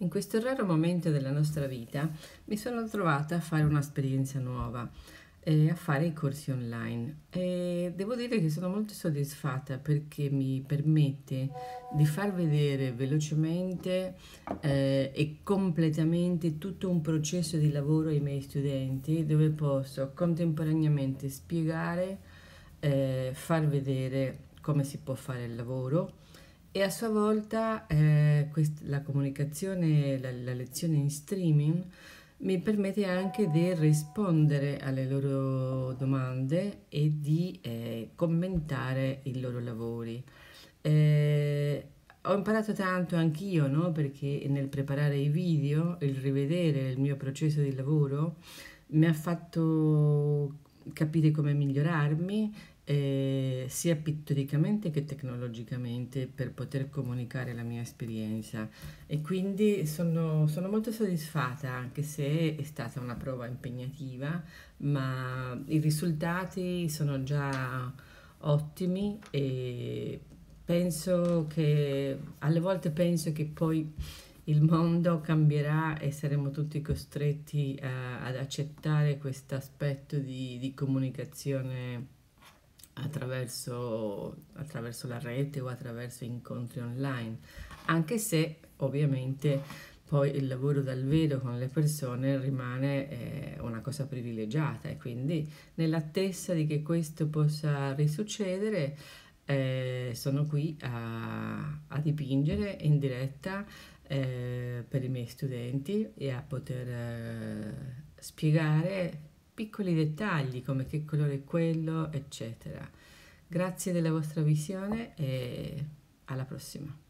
In questo raro momento della nostra vita mi sono trovata a fare un'esperienza nuova, eh, a fare i corsi online e devo dire che sono molto soddisfatta perché mi permette di far vedere velocemente eh, e completamente tutto un processo di lavoro ai miei studenti dove posso contemporaneamente spiegare, eh, far vedere come si può fare il lavoro, e a sua volta eh, quest- la comunicazione, la, la lezione in streaming mi permette anche di rispondere alle loro domande e di eh, commentare i loro lavori. Eh, ho imparato tanto anch'io, no? perché nel preparare i video, il rivedere il mio processo di lavoro mi ha fatto capire come migliorarmi eh, sia pittoricamente che tecnologicamente per poter comunicare la mia esperienza e quindi sono, sono, molto soddisfatta anche se è stata una prova impegnativa ma i risultati sono già ottimi e penso che alle volte penso che poi il mondo cambierà e saremo tutti costretti a, eh, ad accettare questo aspetto di, di comunicazione attraverso, attraverso la rete o attraverso incontri online, anche se ovviamente poi il lavoro dal vero con le persone rimane eh, una cosa privilegiata e quindi nell'attesa di che questo possa risuccedere eh, sono qui a, a, dipingere in diretta eh, per i miei studenti e a poter eh, spiegare piccoli dettagli come che colore è quello, eccetera. Grazie della vostra visione e alla prossima.